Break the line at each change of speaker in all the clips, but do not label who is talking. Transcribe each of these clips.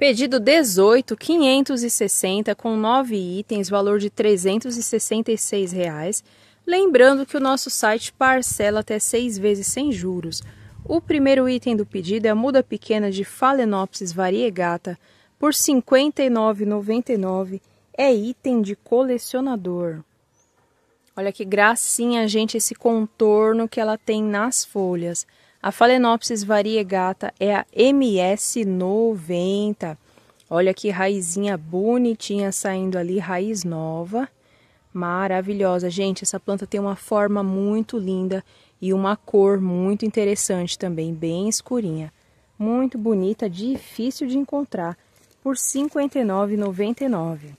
Pedido 18560 com 9 itens, valor de R$ 366. Reais. Lembrando que o nosso site parcela até seis vezes sem juros. O primeiro item do pedido é a muda pequena de Phalaenopsis variegata por R$ 59,99. É item de colecionador. Olha que gracinha, gente, esse contorno que ela tem nas folhas. A Phalaenopsis variegata é a MS90. Olha que raizinha bonitinha saindo ali, raiz nova. Maravilhosa. Gente, essa planta tem uma forma muito linda e uma cor muito interessante também, bem escurinha. Muito bonita, difícil de encontrar, por R$ 59,99.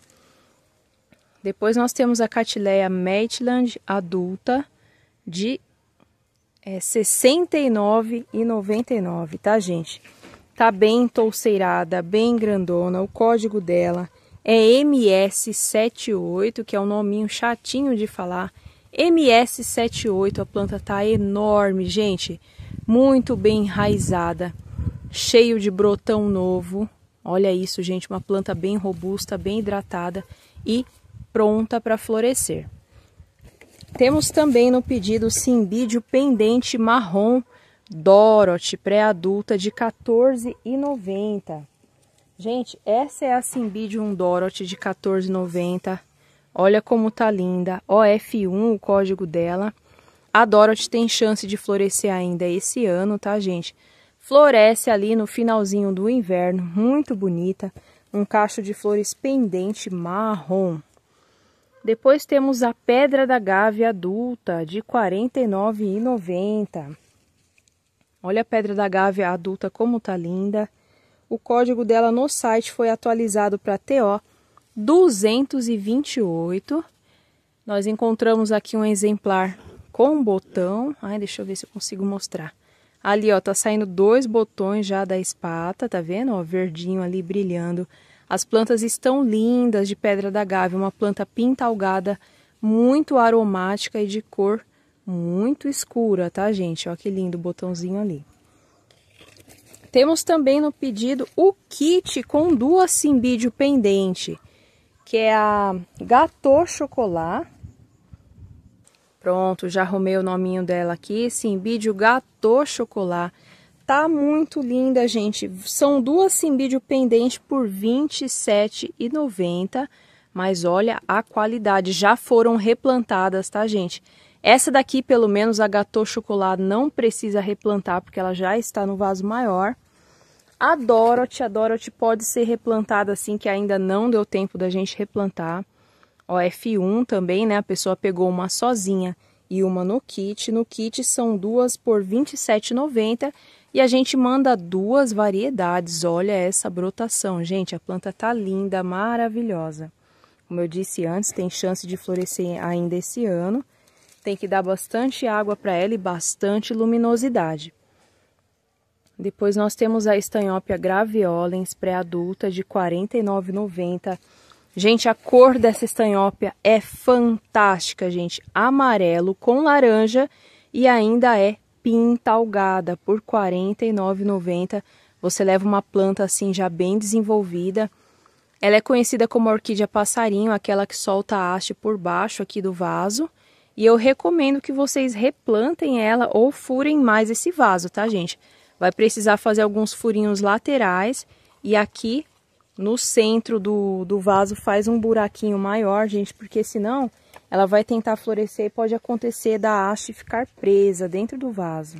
Depois nós temos a Catileia Maitland adulta de é, 69,99, tá, gente? Tá bem touceirada, bem grandona. O código dela é MS78, que é um nominho chatinho de falar. MS78, a planta tá enorme, gente. Muito bem enraizada, cheio de brotão novo. Olha isso, gente, uma planta bem robusta, bem hidratada e pronta para florescer. Temos também no pedido simbídio pendente marrom Dorothy, pré-adulta, de R$ 14,90. Gente, essa é a Cymbidium Dorothy de 14,90. Olha como tá linda. OF1, o código dela. A Dorothy tem chance de florescer ainda esse ano, tá, gente? Floresce ali no finalzinho do inverno, muito bonita. Um cacho de flores pendente marrom. Depois temos a pedra da gávea adulta de R$ 49,90. Olha a pedra da gávea adulta como tá linda. O código dela no site foi atualizado para TO 228. Nós encontramos aqui um exemplar com botão. Ai, deixa eu ver se eu consigo mostrar. Ali, ó, tá saindo dois botões já da espata, tá vendo? Ó, verdinho ali brilhando. As plantas estão lindas de pedra da gávea, uma planta pintalgada, muito aromática e de cor muito escura, tá, gente? Olha que lindo o botãozinho ali. Temos também no pedido o kit com duas simbídio pendente, que é a Gatô Chocolat. Pronto, já arrumei o nominho dela aqui, simbídio Gatô Chocolat. Tá muito linda, gente. São duas simbídeo pendente por R$ 27,90. Mas olha a qualidade. Já foram replantadas, tá, gente? Essa daqui, pelo menos, a Gatô Chocolate não precisa replantar, porque ela já está no vaso maior. A Dorothy, a Dorothy pode ser replantada assim, que ainda não deu tempo da gente replantar. Ó, F1 também, né? A pessoa pegou uma sozinha e uma no kit. No kit são duas por R$ 27,90 e a gente manda duas variedades. Olha essa brotação, gente, a planta tá linda, maravilhosa. Como eu disse antes, tem chance de florescer ainda esse ano. Tem que dar bastante água para ela e bastante luminosidade. Depois nós temos a estanhópia graveolens pré-adulta de R$ 49,90 Gente, a cor dessa estanhópia é fantástica, gente. Amarelo com laranja e ainda é pintalgada por R$ 49,90. Você leva uma planta assim já bem desenvolvida. Ela é conhecida como orquídea passarinho, aquela que solta a haste por baixo aqui do vaso. E eu recomendo que vocês replantem ela ou furem mais esse vaso, tá, gente? Vai precisar fazer alguns furinhos laterais e aqui no centro do, do vaso faz um buraquinho maior, gente, porque senão ela vai tentar florescer e pode acontecer da haste ficar presa dentro do vaso.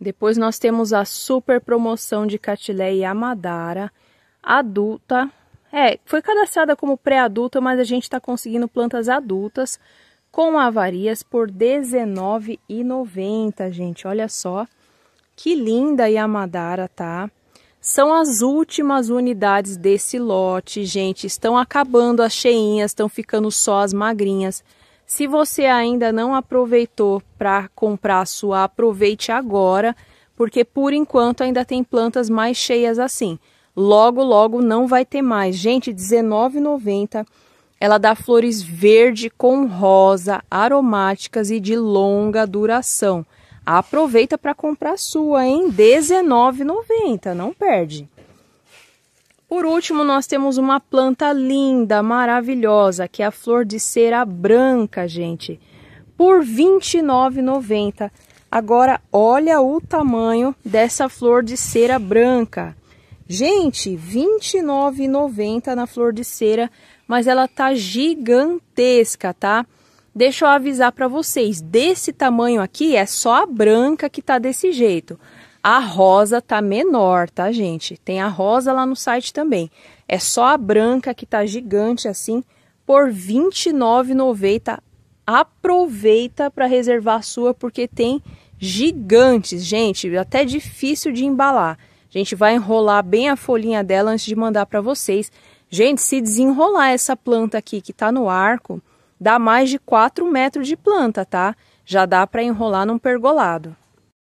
Depois nós temos a super promoção de Catileia amadara, adulta. É, foi cadastrada como pré-adulta, mas a gente está conseguindo plantas adultas com avarias por R$19,90, gente. Olha só que linda a Yamadara tá. São as últimas unidades desse lote, gente. Estão acabando as cheinhas, estão ficando só as magrinhas. Se você ainda não aproveitou para comprar a sua, aproveite agora, porque por enquanto ainda tem plantas mais cheias assim. Logo, logo não vai ter mais. Gente, R$19,90. Ela dá flores verde com rosa, aromáticas e de longa duração. Aproveita para comprar sua, em R$19,90, não perde. Por último, nós temos uma planta linda, maravilhosa, que é a flor de cera branca, gente, por R$ 29,90. Agora, olha o tamanho dessa flor de cera branca. Gente, R$ 29,90 na flor de cera, mas ela tá gigantesca, tá? Deixa eu avisar para vocês, desse tamanho aqui é só a branca que tá desse jeito. A rosa tá menor, tá, gente? Tem a rosa lá no site também. É só a branca que tá gigante assim por R$29,90. Aproveita para reservar a sua porque tem gigantes, gente, até difícil de embalar. A gente vai enrolar bem a folhinha dela antes de mandar para vocês. Gente, se desenrolar essa planta aqui que tá no arco, dá mais de 4 metros de planta, tá? Já dá para enrolar num pergolado.